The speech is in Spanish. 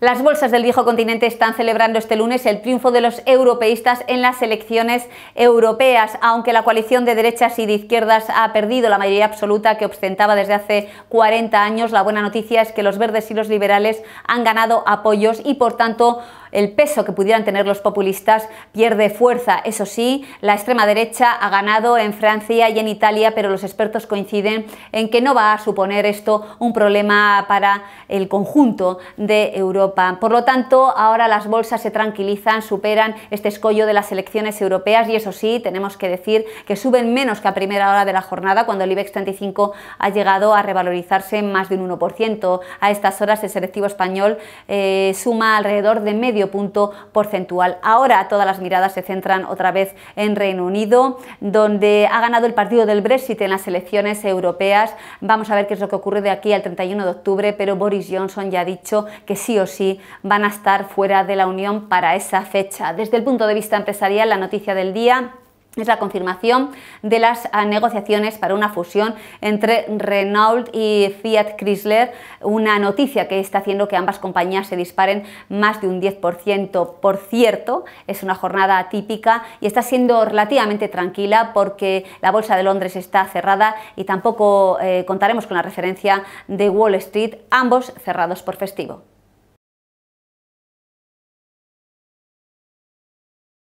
Las bolsas del viejo continente están celebrando este lunes el triunfo de los europeístas en las elecciones europeas, aunque la coalición de derechas y de izquierdas ha perdido la mayoría absoluta que ostentaba desde hace 40 años. La buena noticia es que los verdes y los liberales han ganado apoyos y, por tanto, el peso que pudieran tener los populistas pierde fuerza. Eso sí, la extrema derecha ha ganado en Francia y en Italia, pero los expertos coinciden en que no va a suponer esto un problema para el conjunto de Europa. Por lo tanto, ahora las bolsas se tranquilizan, superan este escollo de las elecciones europeas y eso sí, tenemos que decir que suben menos que a primera hora de la jornada, cuando el IBEX 35 ha llegado a revalorizarse más de un 1%. A estas horas el selectivo español eh, suma alrededor de medio punto porcentual. Ahora todas las miradas se centran otra vez en Reino Unido, donde ha ganado el partido del Brexit en las elecciones europeas. Vamos a ver qué es lo que ocurre de aquí al 31 de octubre, pero Boris Johnson ya ha dicho que sí o sí van a estar fuera de la Unión para esa fecha. Desde el punto de vista empresarial, la noticia del día es la confirmación de las ah, negociaciones para una fusión entre Renault y Fiat Chrysler, una noticia que está haciendo que ambas compañías se disparen más de un 10%. Por cierto, es una jornada atípica y está siendo relativamente tranquila porque la Bolsa de Londres está cerrada y tampoco eh, contaremos con la referencia de Wall Street, ambos cerrados por festivo.